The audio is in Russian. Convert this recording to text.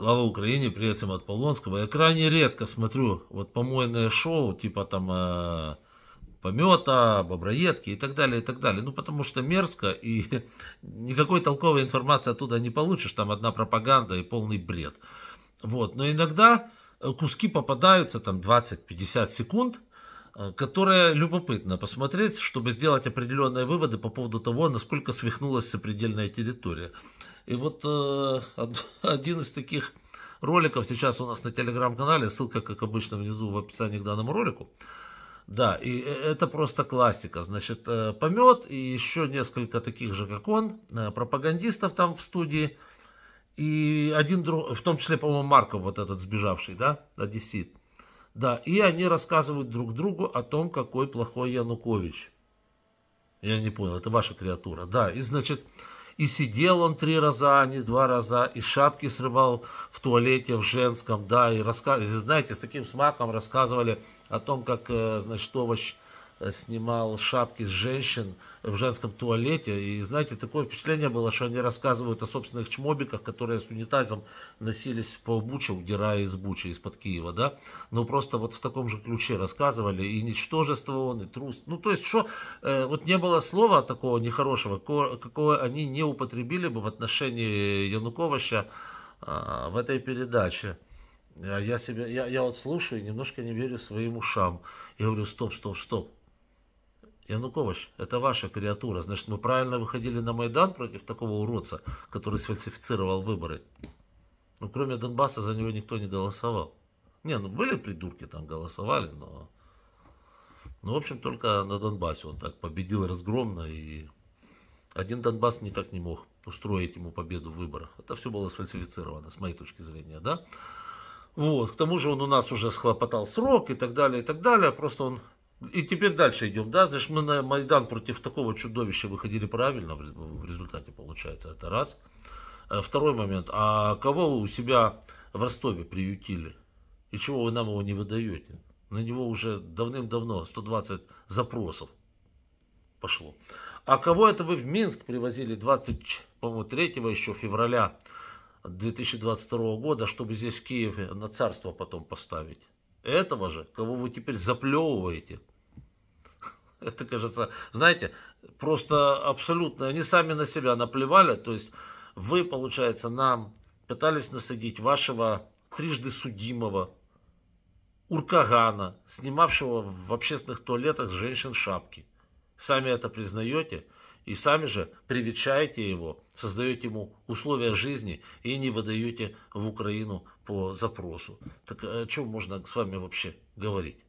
Слава Украине, при этом от Полонского. Я крайне редко смотрю вот помойное шоу, типа там э, помета, боброедки и так далее, и так далее. Ну, потому что мерзко и никакой толковой информации оттуда не получишь. Там одна пропаганда и полный бред. Вот, но иногда э, куски попадаются, там 20-50 секунд, э, которые любопытно посмотреть, чтобы сделать определенные выводы по поводу того, насколько свихнулась сопредельная территория. И вот э, один из таких роликов сейчас у нас на телеграм-канале, ссылка, как обычно, внизу в описании к данному ролику. Да, и э, это просто классика. Значит, э, помет и еще несколько таких же, как он, э, пропагандистов там в студии. И один друг, в том числе, по-моему, Марков вот этот сбежавший, да, одессит. Да, и они рассказывают друг другу о том, какой плохой Янукович. Я не понял, это ваша креатура. Да, и значит, и сидел он три раза, а не два раза, и шапки срывал в туалете в женском, да, и рассказывали, знаете, с таким смаком рассказывали о том, как, э, значит, овощ Э, снимал шапки с женщин в женском туалете. И, знаете, такое впечатление было, что они рассказывают о собственных чмобиках, которые с унитазом носились по Буче, удирая из Бучи, из-под Киева, да. Но ну, просто вот в таком же ключе рассказывали. И ничтожество он, и трус. Ну, то есть, что... Э, вот не было слова такого нехорошего, какого, какого они не употребили бы в отношении Януковича э, в этой передаче. Я, себе я, я вот слушаю и немножко не верю своим ушам. Я говорю, стоп, стоп, стоп Янукович, это ваша креатура. Значит, мы правильно выходили на Майдан против такого уродца, который сфальсифицировал выборы. Ну, кроме Донбасса, за него никто не голосовал. Не, ну были придурки там, голосовали, но... Ну, в общем, только на Донбассе он так победил разгромно, и один Донбасс никак не мог устроить ему победу в выборах. Это все было сфальсифицировано, с моей точки зрения, да? Вот, к тому же он у нас уже схлопотал срок и так далее, и так далее. Просто он и теперь дальше идем. Да, значит, мы на Майдан против такого чудовища выходили правильно в результате, получается, это раз. Э, второй момент. А кого вы у себя в Ростове приютили? И чего вы нам его не выдаете? На него уже давным-давно 120 запросов пошло. А кого это вы в Минск привозили 23 еще февраля 2022 года, чтобы здесь в Киеве на царство потом поставить? Этого же, кого вы теперь заплевываете – это, кажется, знаете, просто абсолютно, они сами на себя наплевали, то есть вы, получается, нам пытались насадить вашего трижды судимого Уркагана, снимавшего в общественных туалетах женщин шапки. Сами это признаете и сами же привечаете его, создаете ему условия жизни и не выдаете в Украину по запросу. Так о чем можно с вами вообще говорить?